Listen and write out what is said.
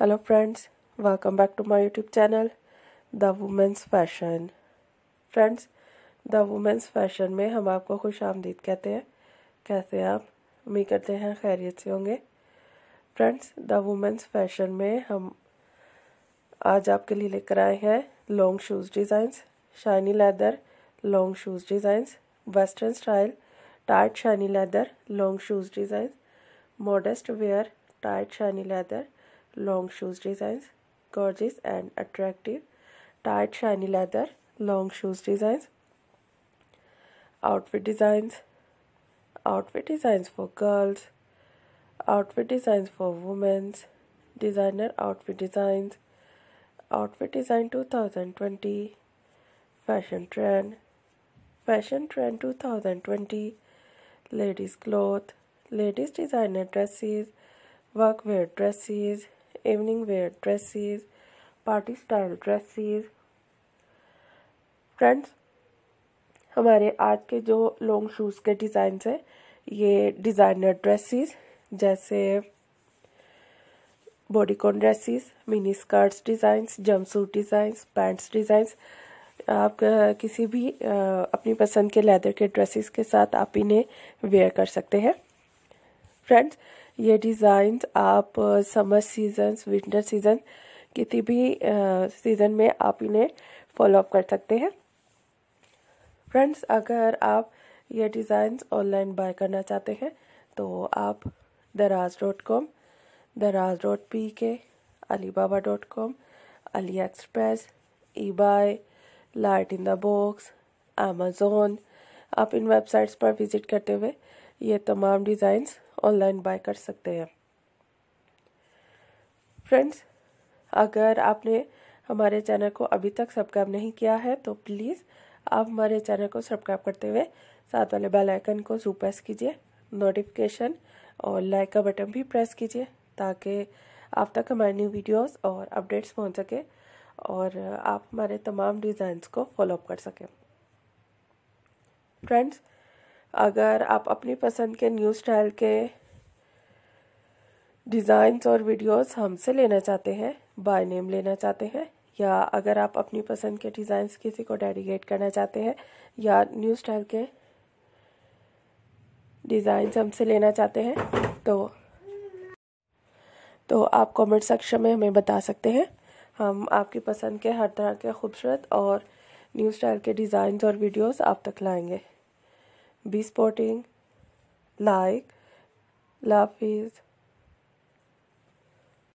hello friends welcome back to my YouTube channel the women's fashion friends the women's fashion में हम आपको खुश आमदीद कहते हैं कैसे आप उम्मीद करते हैं खैरियत से होंगे फ्रेंड्स द वुमेंस फैशन में हम आज आपके लिए लेकर आए हैं long shoes designs shiny leather long shoes designs western style tight shiny leather long shoes designs modest wear tight shiny leather long shoes designs, gorgeous and attractive, tight shiny leather, long shoes designs, outfit designs, outfit designs for girls, outfit designs for women's, designer outfit designs, outfit design 2020, fashion trend, fashion trend 2020, ladies cloth, ladies designer dresses, workwear dresses, evening wear dresses, party style dresses friends हमारे आज के जो long shoes के design हैं ये designer dresses जैसे bodycon dresses mini skirts designs jumpsuit designs pants designs आप किसी भी अपनी पसंद के लेदर के ड्रेसेस के साथ आप इन्हें वेयर कर सकते हैं फ्रेंड्स ये डिज़ाइन आप समर सीजन विंटर सीज़न किसी भी सीज़न में आप इन्हें फॉलोअप कर सकते हैं फ्रेंड्स अगर आप ये डिज़ाइन ऑनलाइन बाय करना चाहते हैं तो आप Daraz dot com Daraz dot P K Alibaba dot com AliExpress eBay light in the box Amazon आप इन वेबसाइट्स पर विज़िट करते हुए ये तमाम डिज़ाइंस ऑनलाइन बाय कर सकते हैं फ्रेंड्स अगर आपने हमारे चैनल को अभी तक सब्सक्राइब नहीं किया है तो प्लीज़ आप हमारे चैनल को सब्सक्राइब करते हुए साथ वाले बेल आइकन को जू प्रेस कीजिए नोटिफिकेशन और लाइक का बटन भी प्रेस कीजिए ताकि आप तक हमारे न्यू वीडियोस और अपडेट्स पहुंच सके और आप हमारे तमाम डिज़ाइंस को फॉलोअप कर सकें फ्रेंड्स अगर आप अपनी पसंद के न्यू स्टाइल के डिज़ाइंस और वीडियोस हमसे लेना चाहते हैं बाय नेम लेना चाहते हैं या अगर आप अपनी पसंद के डिज़ाइंस किसी को डेडिकेट करना चाहते हैं या न्यू स्टाइल के डिज़ाइंस हमसे लेना चाहते हैं तो तो आप कमेंट सेक्शन में हमें बता सकते हैं हम आपकी पसंद के हर तरह के खूबसूरत और न्यू स्टाइल के डिज़ाइंस और वीडियोस आप तक लाएंगे be sporting, like, love is,